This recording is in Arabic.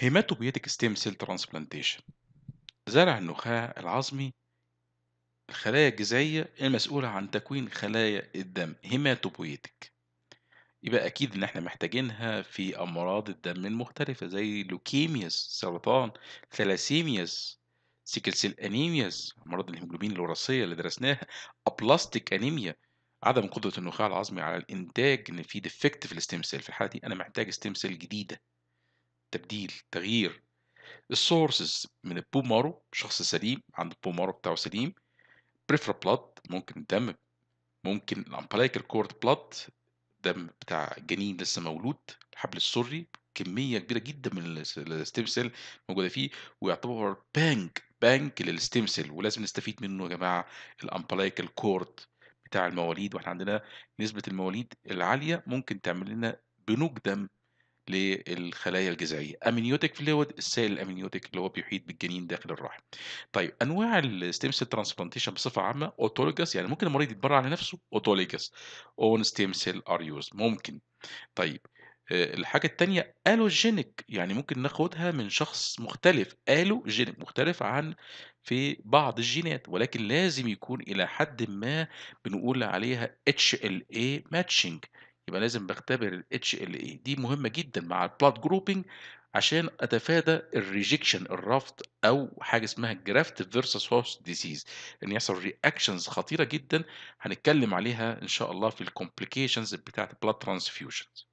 هيماتوبيتيك ستيم سيل ترانسبلانتيشن زرع النخاع العظمي الخلايا الجذعية المسؤولة عن تكوين خلايا الدم هيماتوبويتك يبقى أكيد إن إحنا محتاجينها في أمراض الدم المختلفة زي لوكيمياس سرطان ثلاسيمياس سيكل سيل أنيمياس أمراض الهيموجلوبين الوراثية اللي درسناها أبلاستيك أنيميا عدم قدرة النخاع العظمي على الإنتاج إن في ديفكت في الستيم سيل في الحالة دي أنا محتاج ستيم سيل جديدة تبديل تغيير السورسز من البوم مارو شخص سليم عنده البوم مارو بتاعه سليم بريفر بلاد ممكن دم ممكن الامبلايكر كورد بلاد دم بتاع جنين لسه مولود الحبل السري كميه كبيره جدا من الستيم سيل موجوده فيه ويعتبر بانك بانك للستيم سيل ولازم نستفيد منه يا جماعه الامبلايكال كورد بتاع المواليد واحنا عندنا نسبه المواليد العاليه ممكن تعمل لنا بنوك دم للخلايا الجذعيه امنيوتيك فلويد السائل الامنيوتيك اللي هو بيحيط بالجنين داخل الرحم طيب انواع الستيم سيل ترانسبلانتيشن بصفه عامه اوتولوجس يعني ممكن المريض يتبرع على نفسه اوتولوجس اون ستيم سيل ار يوز ممكن طيب آه، الحاجة التانية ألوجينيك يعني ممكن ناخدها من شخص مختلف ألوجينيك مختلف عن في بعض الجينات ولكن لازم يكون إلى حد ما بنقول عليها HLA matching يبقى لازم بختبر ال HLA دي مهمة جدا مع البلاد Grouping عشان اتفادى الريجكشن الرفض او حاجه اسمها جرافت فيرسس هوست ديزيز ان يحصل رياكشنز خطيره جدا هنتكلم عليها ان شاء الله في الكومبليكيشنز بتاعه بلاد ترانسفيوجنز